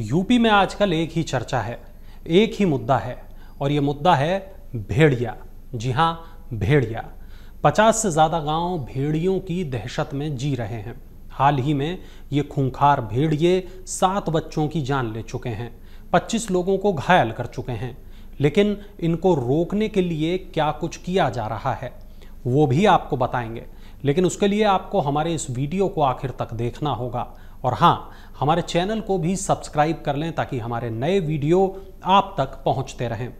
UP में आजकल एक ही चर्चा है एक ही मुद्दा है और ये मुद्दा है भेड़िया जी हाँ भेड़िया पचास से ज़्यादा गांव भेड़ियों की दहशत में जी रहे हैं हाल ही में ये खूंखार भेड़िए सात बच्चों की जान ले चुके हैं पच्चीस लोगों को घायल कर चुके हैं लेकिन इनको रोकने के लिए क्या कुछ किया जा रहा है वो भी आपको बताएंगे लेकिन उसके लिए आपको हमारे इस वीडियो को आखिर तक देखना होगा और हाँ हमारे चैनल को भी सब्सक्राइब कर लें ताकि हमारे नए वीडियो आप तक पहुंचते रहें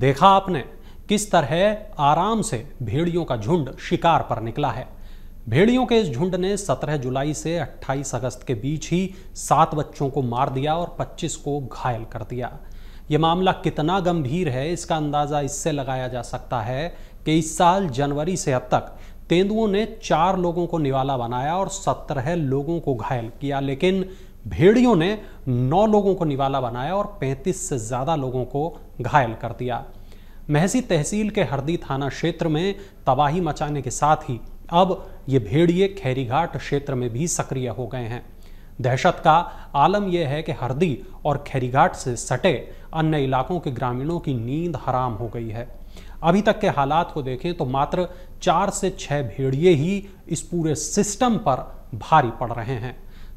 देखा आपने किस तरह आराम से भेड़ियों का झुंड शिकार पर निकला है भेड़ियों के इस झुंड ने 17 जुलाई से 28 अगस्त के बीच ही सात बच्चों को मार दिया और 25 को घायल कर दिया ये मामला कितना गंभीर है इसका अंदाज़ा इससे लगाया जा सकता है कि इस साल जनवरी से अब तक तेंदुओं ने चार लोगों को निवाला बनाया और सत्रह लोगों को घायल किया लेकिन भेड़ियों ने नौ लोगों को निवाला बनाया और पैंतीस से ज़्यादा लोगों को घायल कर दिया महसी तहसील के हरदी थाना क्षेत्र में तबाही मचाने के साथ ही अब ये भेड़िए खैरीघाट क्षेत्र में भी सक्रिय हो गए हैं दहशत का आलम यह है कि हरदी और खैरीघाट से सटे अन्य इलाकों के ग्रामीणों की नींद हराम हो गई है अभी तक के हालात को देखें तो मात्र चार से छः भेड़िए ही इस पूरे सिस्टम पर भारी पड़ रहे हैं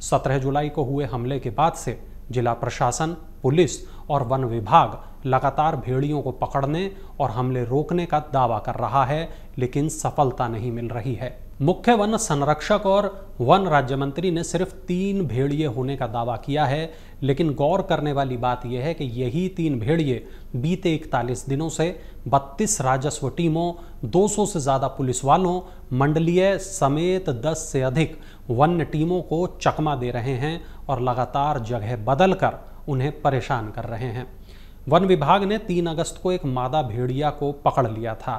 सत्रह जुलाई को हुए हमले के बाद से जिला प्रशासन पुलिस और वन विभाग लगातार भेड़ियों को पकड़ने और हमले रोकने का दावा कर रहा है लेकिन सफलता नहीं मिल रही है मुख्य वन संरक्षक और वन राज्य मंत्री ने सिर्फ तीन भेड़िए होने का दावा किया है लेकिन गौर करने वाली बात यह है कि यही तीन भेड़िए बीते इकतालीस दिनों से 32 राजस्व टीमों 200 से ज़्यादा पुलिस वालों मंडलीय समेत 10 से अधिक वन्य टीमों को चकमा दे रहे हैं और लगातार जगह बदल कर उन्हें परेशान कर रहे हैं वन विभाग ने तीन अगस्त को एक मादा भेड़िया को पकड़ लिया था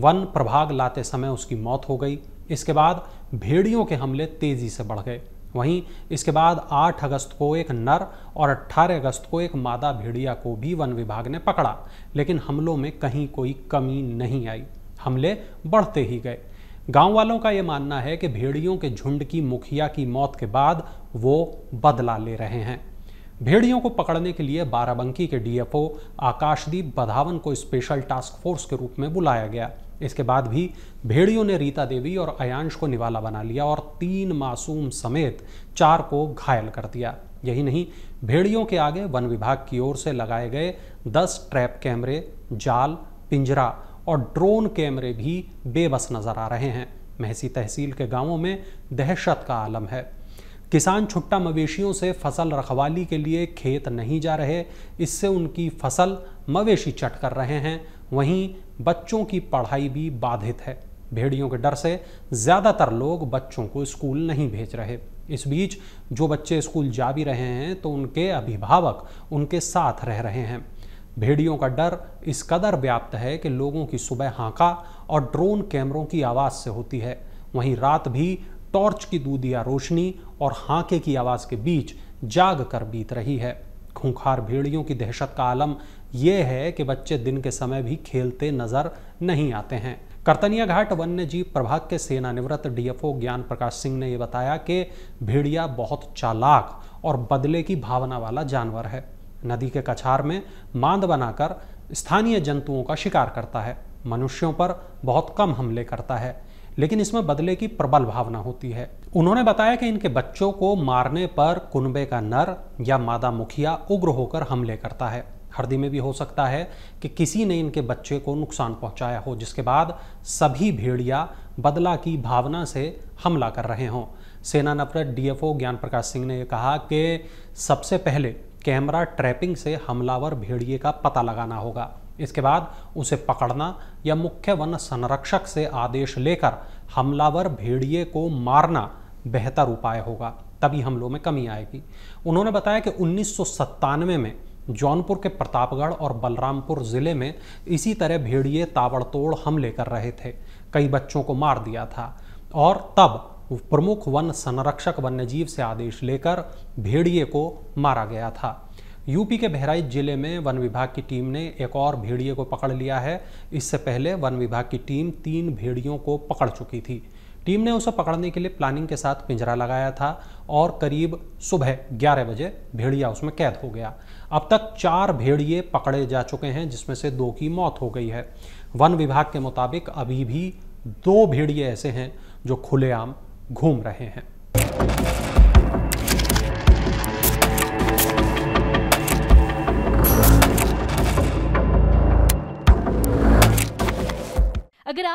वन प्रभाग लाते समय उसकी मौत हो गई इसके बाद भेड़ियों के हमले तेजी से बढ़ गए वहीं इसके बाद 8 अगस्त को एक नर और 18 अगस्त को एक मादा भेड़िया को भी वन विभाग ने पकड़ा लेकिन हमलों में कहीं कोई कमी नहीं आई हमले बढ़ते ही गए गांव वालों का ये मानना है कि भेड़ियों के झुंड की मुखिया की मौत के बाद वो बदला ले रहे हैं भेड़ियों को पकड़ने के लिए बाराबंकी के डीएफओ आकाशदीप बधावन को स्पेशल टास्क फोर्स के रूप में बुलाया गया इसके बाद भी भेड़ियों ने रीता देवी और अयांश को निवाला बना लिया और तीन मासूम समेत चार को घायल कर दिया यही नहीं भेड़ियों के आगे वन विभाग की ओर से लगाए गए दस ट्रैप कैमरे जाल पिंजरा और ड्रोन कैमरे भी बेबस नजर आ रहे हैं महसी तहसील के गांवों में दहशत का आलम है किसान छुट्टा मवेशियों से फसल रखवाली के लिए खेत नहीं जा रहे इससे उनकी फसल मवेशी चट कर रहे हैं वहीं बच्चों की पढ़ाई भी बाधित है भेड़ियों के डर से ज़्यादातर लोग बच्चों को स्कूल नहीं भेज रहे इस बीच जो बच्चे स्कूल जा भी रहे हैं तो उनके अभिभावक उनके साथ रह रहे हैं भेड़ियों का डर इस कदर व्याप्त है कि लोगों की सुबह हाँका और ड्रोन कैमरों की आवाज़ से होती है वहीं रात भी टॉर्च की दूधिया रोशनी और हाँके की आवाज़ के बीच जाग कर बीत रही है खूंखार भेड़ियों की दहशत का आलम ये है कि बच्चे दिन के समय भी खेलते नजर नहीं आते हैं करतनिया घाट वन्य जीव प्रभाग के सेनानिवृत्त डीएफओ ज्ञान प्रकाश सिंह ने यह बताया कि भेड़िया बहुत चालाक और बदले की भावना वाला जानवर है नदी के कछार में मांद बनाकर स्थानीय जंतुओं का शिकार करता है मनुष्यों पर बहुत कम हमले करता है लेकिन इसमें बदले की प्रबल भावना होती है उन्होंने बताया कि इनके बच्चों को मारने पर कुनबे का नर या मादा मुखिया उग्र होकर हमले करता है हरदी में भी हो सकता है कि किसी ने इनके बच्चे को नुकसान पहुंचाया हो जिसके बाद सभी भेड़िया बदला की भावना से हमला कर रहे हों सेना नफरत डीएफओ ज्ञान प्रकाश सिंह ने कहा कि सबसे पहले कैमरा ट्रैपिंग से हमलावर भेड़िए का पता लगाना होगा इसके बाद उसे पकड़ना या मुख्य वन संरक्षक से आदेश लेकर हमलावर भेड़िए को मारना बेहतर उपाय होगा तभी हमलों में कमी आएगी उन्होंने बताया कि उन्नीस में जौनपुर के प्रतापगढ़ और बलरामपुर जिले में इसी तरह भेड़िए ताबड़तोड़ हमले कर रहे थे कई बच्चों को मार दिया था और तब प्रमुख वन संरक्षक वन्यजीव से आदेश लेकर भेड़िए को मारा गया था यूपी के बहराइच जिले में वन विभाग की टीम ने एक और भेड़िए को पकड़ लिया है इससे पहले वन विभाग की टीम तीन भेड़ियों को पकड़ चुकी थी टीम ने उसे पकड़ने के लिए प्लानिंग के साथ पिंजरा लगाया था और करीब सुबह 11 बजे भेड़िया उसमें कैद हो गया अब तक चार भेड़िए पकड़े जा चुके हैं जिसमें से दो की मौत हो गई है वन विभाग के मुताबिक अभी भी दो भेड़िए ऐसे हैं जो खुलेआम घूम रहे हैं